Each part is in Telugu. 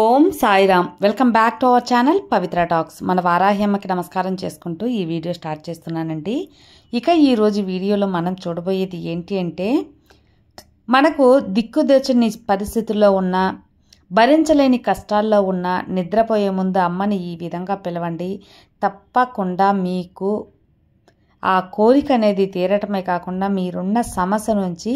Om Sairam welcome back to our channel Pavitra talks మన వారాహ్యమ్మకి నమస్కారం చేసుకుంటూ ఈ వీడియో స్టార్ట్ చేస్తున్నానండి ఇక ఈరోజు వీడియోలో మనం చూడబోయేది ఏంటి అంటే మనకు దిక్కుదోచని పరిస్థితుల్లో ఉన్న భరించలేని కష్టాల్లో ఉన్న నిద్రపోయే ముందు అమ్మని ఈ విధంగా పిలవండి తప్పకుండా మీకు ఆ కోరిక అనేది తీరటమే కాకుండా మీరున్న సమస్య నుంచి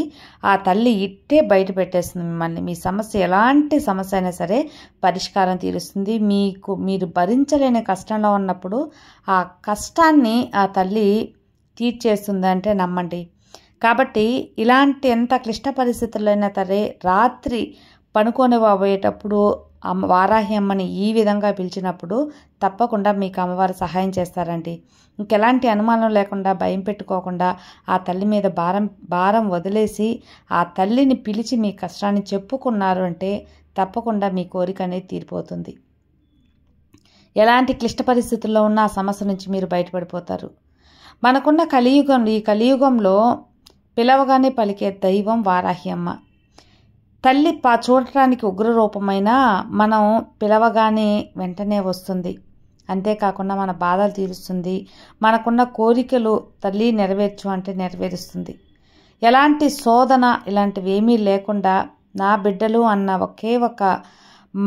ఆ తల్లి ఇట్టే బయట పెట్టేస్తుంది మిమ్మల్ని మీ సమస్య ఎలాంటి సమస్య అయినా సరే పరిష్కారం తీరుస్తుంది మీకు మీరు భరించలేని కష్టంలో ఉన్నప్పుడు ఆ కష్టాన్ని ఆ తల్లి తీర్చేస్తుందంటే నమ్మండి కాబట్టి ఇలాంటి ఎంత క్లిష్ట పరిస్థితులైనా సరే రాత్రి పనుకొని పోయేటప్పుడు అమ్మ వారాహి అమ్మని ఈ విధంగా పిలిచినప్పుడు తప్పకుండా మీకు అమ్మవారు సహాయం చేస్తారండి ఇంకెలాంటి అనుమానం లేకుండా భయం పెట్టుకోకుండా ఆ తల్లి మీద భారం భారం వదిలేసి ఆ తల్లిని పిలిచి మీ కష్టాన్ని చెప్పుకున్నారు అంటే తప్పకుండా మీ కోరిక అనేది తీరిపోతుంది ఎలాంటి క్లిష్ట పరిస్థితుల్లో ఉన్న ఆ సమస్య నుంచి మీరు బయటపడిపోతారు మనకున్న కలియుగం ఈ కలియుగంలో పిలవగానే పలికే దైవం వారాహి అమ్మ తల్లి పా చూడటానికి ఉగ్రరూపమైన మనం పిలవగానే వెంటనే వస్తుంది అంతేకాకుండా మన బాధలు తీరుస్తుంది మనకున్న కోరికలు తల్లి నెరవేర్చు అంటే నెరవేరుస్తుంది ఎలాంటి శోధన ఇలాంటివి ఏమీ లేకుండా నా బిడ్డలు అన్న ఒకే ఒక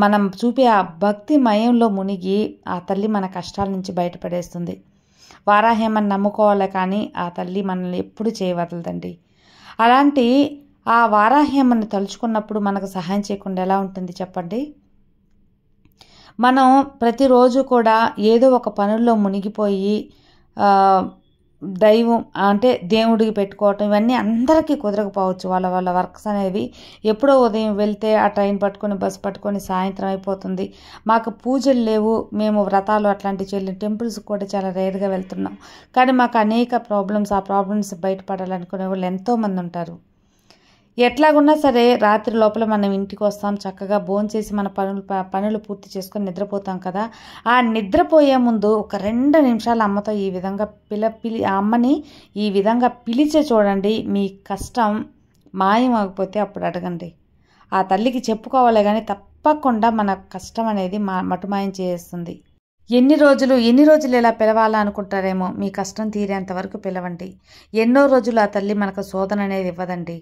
మనం చూపే ఆ భక్తి మయంలో మునిగి ఆ తల్లి మన కష్టాల నుంచి బయటపడేస్తుంది వారాహేమని నమ్ముకోవాలి కానీ ఆ తల్లి మనల్ని ఎప్పుడు చేయవదలదండి అలాంటి ఆ వారాహ్యమ్మను తలుచుకున్నప్పుడు మనకు సహాయం చేయకుండా ఎలా ఉంటుంది చెప్పండి మనం ప్రతిరోజు కూడా ఏదో ఒక పనుల్లో మునిగిపోయి దైవం అంటే దేవుడికి పెట్టుకోవటం ఇవన్నీ అందరికీ కుదరకపోవచ్చు వాళ్ళ వాళ్ళ వర్క్స్ అనేవి ఎప్పుడో ఉదయం వెళ్తే ఆ ట్రైన్ పట్టుకొని బస్సు పట్టుకొని సాయంత్రం అయిపోతుంది మాకు పూజలు లేవు మేము వ్రతాలు అట్లాంటివి చెల్లి టెంపుల్స్ కూడా చాలా రేర్గా వెళ్తున్నాం కానీ మాకు అనేక ప్రాబ్లమ్స్ ఆ ప్రాబ్లమ్స్ బయటపడాలనుకునే వాళ్ళు ఎంతోమంది ఉంటారు ఎట్లాగున్నా సరే రాత్రి లోపల మనం ఇంటికి వస్తాం చక్కగా భోంచేసి మన పనులు పనులు పూర్తి చేసుకొని నిద్రపోతాం కదా ఆ నిద్రపోయే ముందు ఒక రెండు నిమిషాలు అమ్మతో ఈ విధంగా పిల పిలి అమ్మని ఈ విధంగా పిలిచే చూడండి మీ కష్టం మాయమకపోతే అప్పుడు అడగండి ఆ తల్లికి చెప్పుకోవాలి కానీ తప్పకుండా మన కష్టం అనేది మా మటుమాయం చేస్తుంది ఎన్ని రోజులు ఎన్ని రోజులు ఇలా పిలవాలా అనుకుంటారేమో మీ కష్టం తీరేంత వరకు పిలవండి ఎన్నో రోజులు ఆ తల్లి మనకు శోధన అనేది ఇవ్వదండి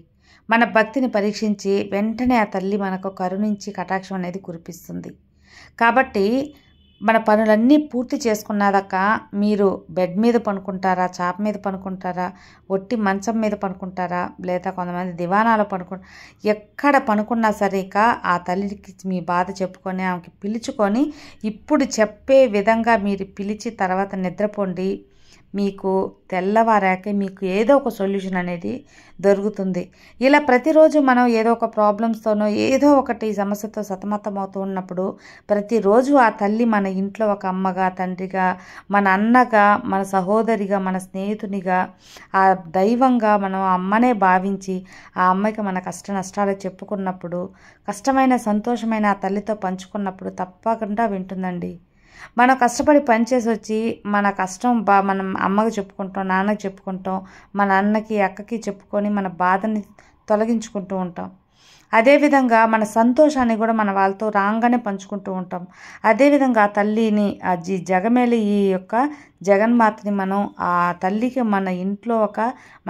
మన భక్తిని పరీక్షించి వెంటనే ఆ తల్లి మనకు కరుణించి కటాక్షం అనేది కురిపిస్తుంది కాబట్టి మన పనులన్నీ పూర్తి చేసుకున్నాక మీరు బెడ్ మీద పనుకుంటారా చాప మీద పనుకుంటారా ఒట్టి మంచం మీద పనుకుంటారా లేదా కొంతమంది దివానాలో పనుకు ఎక్కడ పనుకున్నా సరే ఆ తల్లికి మీ బాధ చెప్పుకొని ఆమెకి పిలుచుకొని ఇప్పుడు చెప్పే విధంగా మీరు పిలిచి తర్వాత నిద్రపోండి మీకు తెల్లవారాకే మీకు ఏదో ఒక సొల్యూషన్ అనేది దొరుకుతుంది ఇలా ప్రతిరోజు మనం ఏదో ఒక ప్రాబ్లమ్స్తోనో ఏదో ఒకటి సమస్యతో సతమతం అవుతూ ఉన్నప్పుడు ప్రతిరోజు ఆ తల్లి మన ఇంట్లో ఒక అమ్మగా తండ్రిగా మన అన్నగా మన సహోదరిగా మన స్నేహితునిగా ఆ దైవంగా మనం అమ్మనే భావించి ఆ అమ్మకి మన కష్ట నష్టాలు చెప్పుకున్నప్పుడు కష్టమైన సంతోషమైన ఆ తల్లితో పంచుకున్నప్పుడు తప్పకుండా వింటుందండి మనం కష్టపడి పనిచేసి వచ్చి మన కష్టం బా మనం అమ్మకి చెప్పుకుంటాం నాన్నకి చెప్పుకుంటాం మన అన్నకి అక్కకి చెప్పుకొని మన బాధని తొలగించుకుంటూ ఉంటాం అదేవిధంగా మన సంతోషాన్ని కూడా మన వాళ్ళతో రాగానే పంచుకుంటూ ఉంటాం అదేవిధంగా ఆ తల్లిని ఆ జీ ఈ యొక్క జగన్మాతని మనం ఆ తల్లికి మన ఇంట్లో ఒక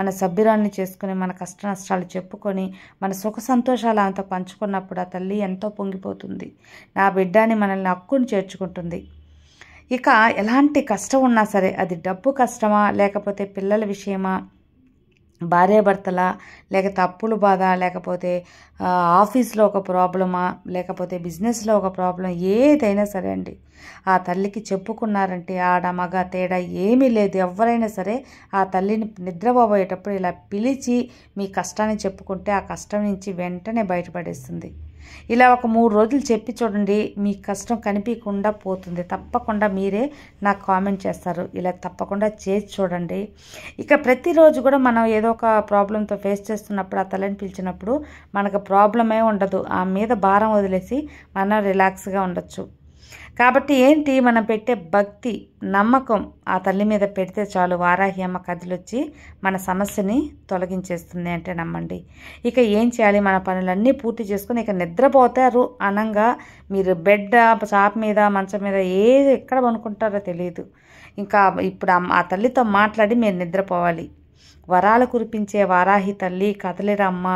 మన సభ్యురాన్ని చేసుకుని మన కష్ట నష్టాలు చెప్పుకొని మన సుఖ సంతోషాలు ఆమెతో పంచుకున్నప్పుడు ఆ తల్లి ఎంతో పొంగిపోతుంది నా బిడ్డని మనల్ని హక్కును చేర్చుకుంటుంది ఇక ఎలాంటి కష్టం ఉన్నా సరే అది డబ్బు కష్టమా లేకపోతే పిల్లల విషయమా భార్యాభర్తల లేక తప్పులు బాధ లేకపోతే ఆఫీస్లో ఒక ప్రాబ్లమా లేకపోతే బిజినెస్లో ఒక ప్రాబ్లం ఏదైనా సరే అండి ఆ తల్లికి చెప్పుకున్నారంటే ఆడ మగ తేడా ఏమీ లేదు ఎవరైనా సరే ఆ తల్లిని నిద్రపోబోయేటప్పుడు ఇలా పిలిచి మీ కష్టాన్ని చెప్పుకుంటే ఆ కష్టం నుంచి వెంటనే బయటపడేస్తుంది ఇలా ఒక మూడు రోజులు చెప్పి చూడండి మీ కష్టం కనిపించకుండా పోతుంది తప్పకుండా మీరే నాకు కామెంట్ చేస్తారు ఇలా తప్పకుండా చేసి చూడండి ఇక ప్రతిరోజు కూడా మనం ఏదో ఏదో ఒక ప్రాబ్లంతో ఫేస్ చేస్తున్నప్పుడు ఆ తలని పిలిచినప్పుడు మనకు ప్రాబ్లమే ఉండదు ఆ మీద భారం వదిలేసి మనం రిలాక్స్గా ఉండొచ్చు కాబట్టి ఏంటి మనం పెట్టే భక్తి నమ్మకం ఆ తల్లి మీద పెడితే చాలు వారాహి అమ్మ కదిలొచ్చి మన సమస్యని తొలగించేస్తుంది అంటే నమ్మండి ఇక ఏం చేయాలి మన పనులన్నీ పూర్తి చేసుకుని ఇక నిద్రపోతారు అనంగా మీరు బెడ్ చాప్ మీద మంచం మీద ఏది ఎక్కడ పనుకుంటారో తెలియదు ఇంకా ఇప్పుడు ఆ తల్లితో మాట్లాడి మీరు నిద్రపోవాలి వరాలు కురిపించే వారాహి తల్లి కదలిరమ్మ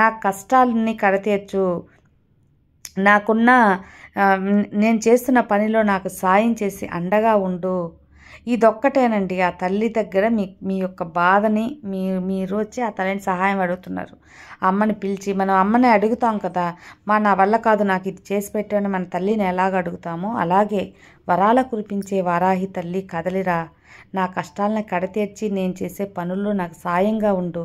నా కష్టాలన్నీ కడతీర్చు నాకున్న నేను చేస్తున్న పనిలో నాకు సాయం చేసి అండగా ఉండు ఇదొక్కటేనండి ఆ తల్లి దగ్గర మీ మీ యొక్క బాధని మీ మీరు వచ్చి ఆ తల్లిని సహాయం అడుగుతున్నారు అమ్మని పిలిచి మనం అమ్మని అడుగుతాం కదా మా నా వల్ల కాదు నాకు ఇది చేసి పెట్టాను మన తల్లిని ఎలాగ అడుగుతామో అలాగే వరాల కురిపించే వారాహి తల్లి కదలిరా నా కష్టాలను కడతీర్చి నేను చేసే పనుల్లో నాకు సాయంగా ఉండు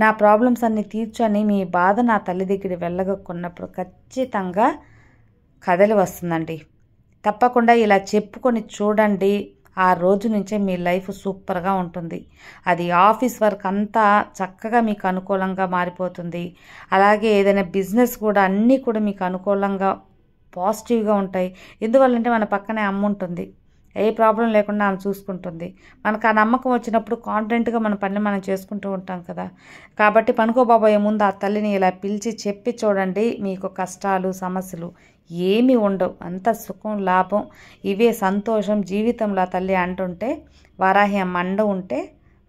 నా ప్రాబ్లమ్స్ అన్ని తీర్చని మీ బాధ నా తల్లి దగ్గర వెళ్ళగొక్కున్నప్పుడు ఖచ్చితంగా కదలి వస్తుందండి తప్పకుండా ఇలా చెప్పుకొని చూడండి ఆ రోజు నుంచే మీ లైఫ్ సూపర్గా ఉంటుంది అది ఆఫీస్ వర్క్ అంతా చక్కగా మీకు అనుకూలంగా మారిపోతుంది అలాగే ఏదైనా బిజినెస్ కూడా అన్నీ కూడా మీకు అనుకూలంగా పాజిటివ్గా ఉంటాయి ఎందువల్లంటే మన పక్కనే అమ్మ ఉంటుంది ఏ ప్రాబ్లం లేకుండా ఆమె చూసుకుంటుంది మనకు ఆ నమ్మకం వచ్చినప్పుడు కాన్ఫిడెంట్గా మన పని మనం చేసుకుంటూ ఉంటాం కదా కాబట్టి పనుకోబాబోయే ముందు ఆ తల్లిని ఇలా పిలిచి చెప్పి చూడండి మీకు కష్టాలు సమస్యలు ఏమి ఉండవు అంత సుఖం లాభం ఇవే సంతోషం జీవితంలో తల్లి అంటుంటే వరాహి మండ ఉంటే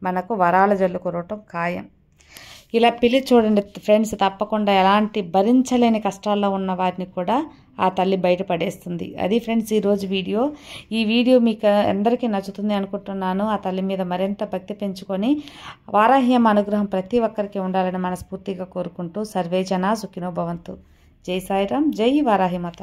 మనకు వరాల జల్లు కురవటం ఖాయం ఇలా పిలిచి చూడండి ఫ్రెండ్స్ తప్పకుండా ఎలాంటి భరించలేని కష్టాల్లో ఉన్న వారిని కూడా ఆ తల్లి బయటపడేస్తుంది అది ఫ్రెండ్స్ ఈరోజు వీడియో ఈ వీడియో మీకు అందరికీ నచ్చుతుంది అనుకుంటున్నాను ఆ తల్లి మీద మరింత భక్తి పెంచుకొని వారాహ్యం అనుగ్రహం ప్రతి ఒక్కరికి ఉండాలని మనస్ఫూర్తిగా కోరుకుంటూ సర్వేజన సుఖినోభవంతు జై సాయిరామ్ జై వారాహిమాత